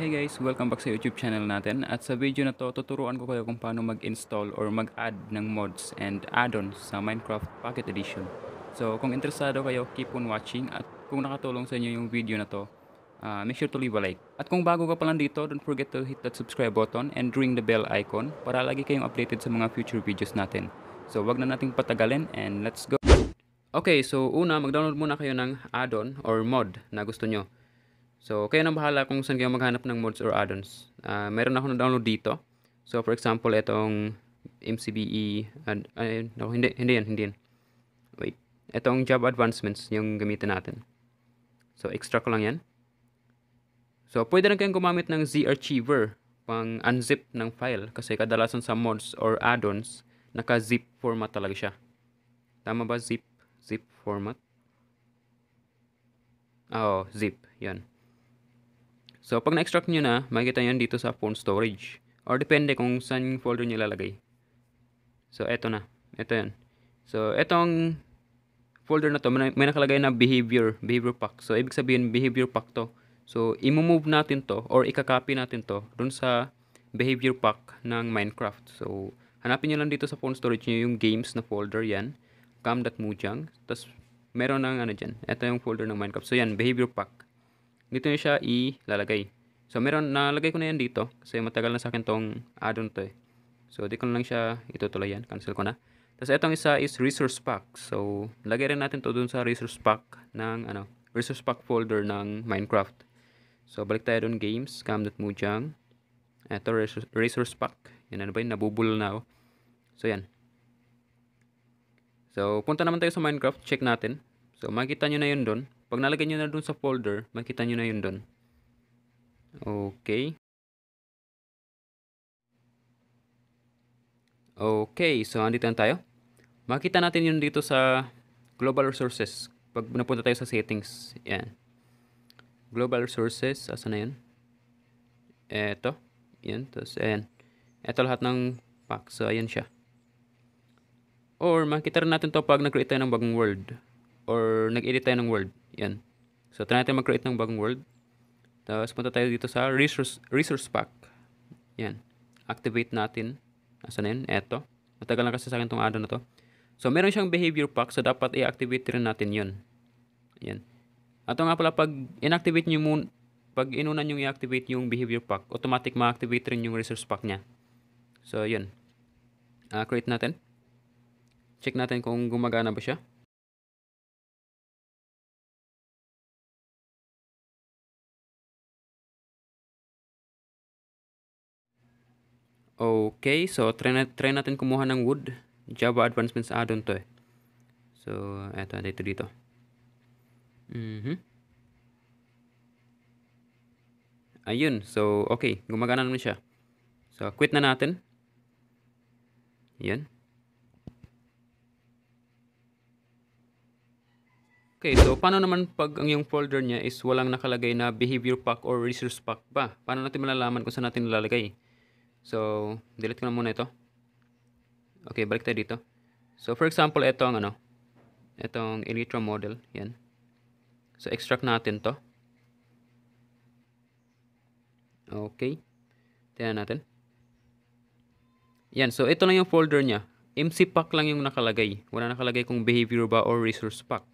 Hey guys, welcome back sa YouTube channel natin at sa video na to, tuturuan ko kayo kung paano mag-install or mag-add ng mods and add-ons sa Minecraft Pocket Edition. So kung interesado kayo, keep on watching at kung nakatulong sa inyo yung video na to, uh, make sure to leave a like. At kung bago ka pa lang dito, don't forget to hit that subscribe button and ring the bell icon para lagi kayong updated sa mga future videos natin. So wag na nating patagalin and let's go! Okay, so una mag-download muna kayo ng add-on or mod na gusto nyo. So, kayo na bahala kung saan kayo maghanap ng mods or addons. ons Uh, ah, meron ako na-download dito. So, for example, itong MCBE, ad, uh, no, hindi, hindi yan, hindi yan. Wait, itong job advancements yung gamitin natin. So, extra ko lang yan. So, pwede rin kayong gumamit ng Z-Archiver pang unzip ng file kasi kadalasan sa mods or addons, naka-zip format talaga siya. Tama ba? Zip? Zip format? oh, zip. Yan. So, pag na-extract nyo na, makikita nyo dito sa phone storage. Or depende kung saan yung folder nyo lalagay. So, eto na. Eto yan. So, etong folder na to, may, nakalagay na behavior, behavior pack. So, ibig sabihin, behavior pack to. So, imove natin to or ikakopy natin to dun sa behavior pack ng Minecraft. So, hanapin nyo lang dito sa phone storage nyo yung games na folder yan. Cam.mojang. Tapos, meron ng ano dyan. Ito yung folder ng Minecraft. So, yan, behavior pack dito nyo siya ilalagay. So, meron, nalagay ko na yan dito kasi matagal na sa akin tong addon to eh. So, di ko lang siya itutuloy yan. Cancel ko na. Tapos, itong isa is resource pack. So, lagay rin natin to dun sa resource pack ng, ano, resource pack folder ng Minecraft. So, balik tayo dun games, cam.mojang. Ito, resource pack. Yan, ano ba yun? Nabubulol na ako. So, yan. So, punta naman tayo sa Minecraft. Check natin. So, makita nyo na yun dun. Pag nalagay nyo na dun sa folder, makita nyo na yun dun. Okay. Okay, so andito na tayo. Makita natin yun dito sa global resources. Pag napunta tayo sa settings, yan. Global resources, asa na yun? Eto. Yan, tapos ayan. Eto lahat ng pack. So, ayan siya. Or, makita rin natin to pag nag-create tayo ng bagong world. Or, nag-edit tayo ng world. Yan. So, try natin mag-create ng bagong world. Tapos, punta tayo dito sa resource, resource pack. Yan. Activate natin. Asan na yun? Eto. Matagal lang kasi sa akin itong add-on na to. So, meron siyang behavior pack. So, dapat i-activate rin natin yun. Yan. Ato nga pala, pag inactivate nyo muna, pag inunan yung i-activate yung behavior pack, automatic ma-activate rin yung resource pack niya. So, yun. Uh, create natin. Check natin kung gumagana ba siya. Okay, so try, na, try natin kumuha ng wood. Java advancements addon ah, on to eh. So, eto, dito dito. Mm-hmm. Ayun, so okay, gumagana naman siya. So, quit na natin. Yan. Okay, so paano naman pag ang yung folder niya is walang nakalagay na behavior pack or resource pack ba? Paano natin malalaman kung saan natin lalagay? So, delete ko na muna ito. Okay, balik tayo dito. So, for example, ito ang ano. Itong Elytra model. Yan. So, extract natin to. Okay. Tingnan natin. Yan. So, ito na yung folder niya. MC pack lang yung nakalagay. Wala nakalagay kung behavior ba or resource pack.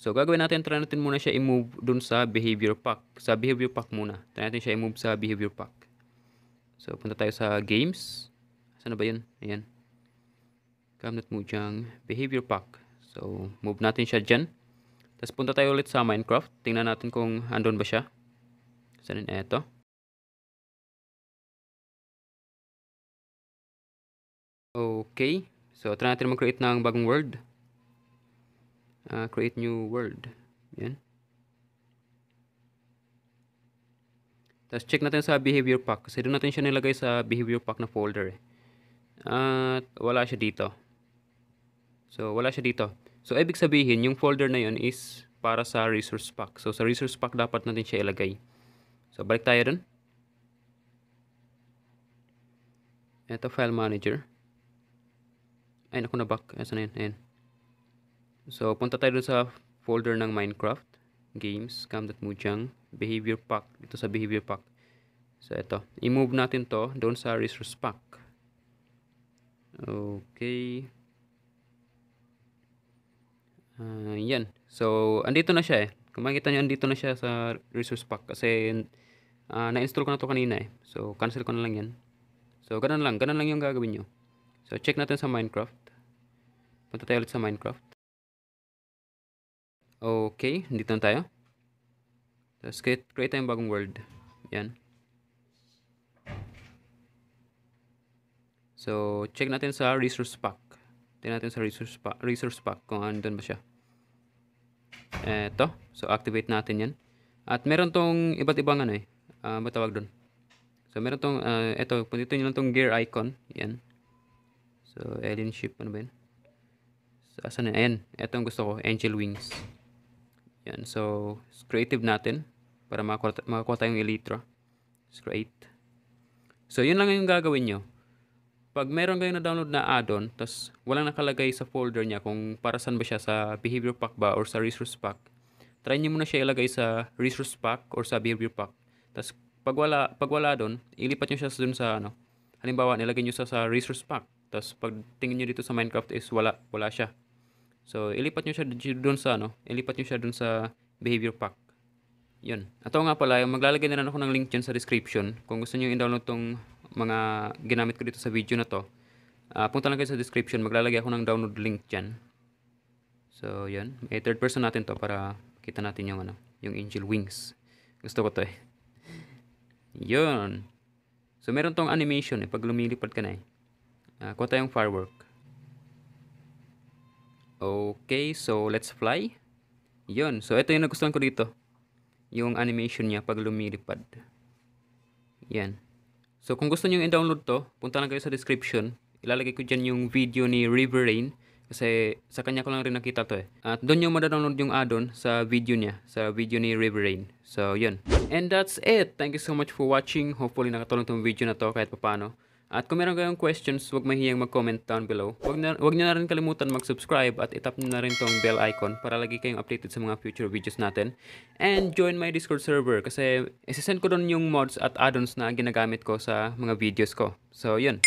So, gagawin natin, try natin muna siya i-move dun sa behavior pack. Sa behavior pack muna. Try natin siya i-move sa behavior pack. So, punta tayo sa games. Saan na ba yun? Ayan. Cabinet Mojang Behavior Pack. So, move natin siya dyan. Tapos punta tayo ulit sa Minecraft. Tingnan natin kung andon ba siya. Saan eto. Okay. So, try natin mag-create ng bagong world. Uh, create new world. Yan. Tapos check natin sa behavior pack kasi doon natin siya nilagay sa behavior pack na folder. Eh. At wala siya dito. So wala siya dito. So ibig sabihin yung folder na yon is para sa resource pack. So sa resource pack dapat natin siya ilagay. So balik tayo doon. Ito file manager. Ay naku na back. Asan na yun? Ayan. So punta tayo dun sa folder ng Minecraft. Games. Cam.mojang behavior pack dito sa behavior pack so ito i-move natin to doon sa resource pack okay uh, yan so andito na siya eh kung makikita nyo andito na siya sa resource pack kasi uh, na-install ko na to kanina eh so cancel ko na lang yan so ganun lang ganun lang yung gagawin nyo so check natin sa minecraft punta tayo ulit sa minecraft okay dito na tayo tapos create, create tayong bagong world. Yan. So, check natin sa resource pack. Tingnan natin sa resource pack, resource pack kung andun ba siya. Eto. So, activate natin yan. At meron tong iba't ibang ano eh. Uh, ah, matawag doon. So, meron tong, uh, eto, punito nyo lang tong gear icon. Yan. So, alien ship, ano ba yan? So, asan na? Ayan. Eto ang gusto ko. Angel wings. Yan. So, creative natin para makakuha, makakuha tayong elytra. It's great. So, yun lang yung gagawin nyo. Pag meron kayong na-download na add-on, tapos walang nakalagay sa folder niya kung para saan ba siya, sa behavior pack ba or sa resource pack, try nyo muna siya ilagay sa resource pack or sa behavior pack. Tapos, pag wala, pag wala doon, ilipat nyo siya dun sa ano. Halimbawa, nilagay nyo siya sa resource pack. Tapos, pag tingin nyo dito sa Minecraft is wala, wala siya. So, ilipat nyo siya doon sa, ano, ilipat nyo siya doon sa behavior pack. Yun. At nga pala, maglalagay na rin ako ng link dyan sa description. Kung gusto nyo i-download tong mga ginamit ko dito sa video na to, uh, punta lang kayo sa description. Maglalagay ako ng download link dyan. So, yun. May eh, third person natin to para kita natin yung, ano, yung angel wings. Gusto ko to eh. Yun. So, meron tong animation eh, pag lumilipad ka na eh. Uh, kuha tayong firework. Okay, so let's fly. Yun. So ito yung nagustuhan ko dito. Yung animation niya pag lumilipad. Yan. So kung gusto niyo i-download to, punta lang kayo sa description. Ilalagay ko dyan yung video ni River Rain. Kasi sa kanya ko lang rin nakita to eh. At doon yung madadownload yung add-on sa video niya. Sa video ni River Rain. So yun. And that's it. Thank you so much for watching. Hopefully nakatulong tong video na to kahit papano. At kung meron kayong questions, huwag mahiyang mag-comment down below. Huwag, na, huwag nyo na rin kalimutan mag-subscribe at itap nyo na rin tong bell icon para lagi kayong updated sa mga future videos natin. And join my Discord server kasi isasend ko doon yung mods at addons na ginagamit ko sa mga videos ko. So, yun.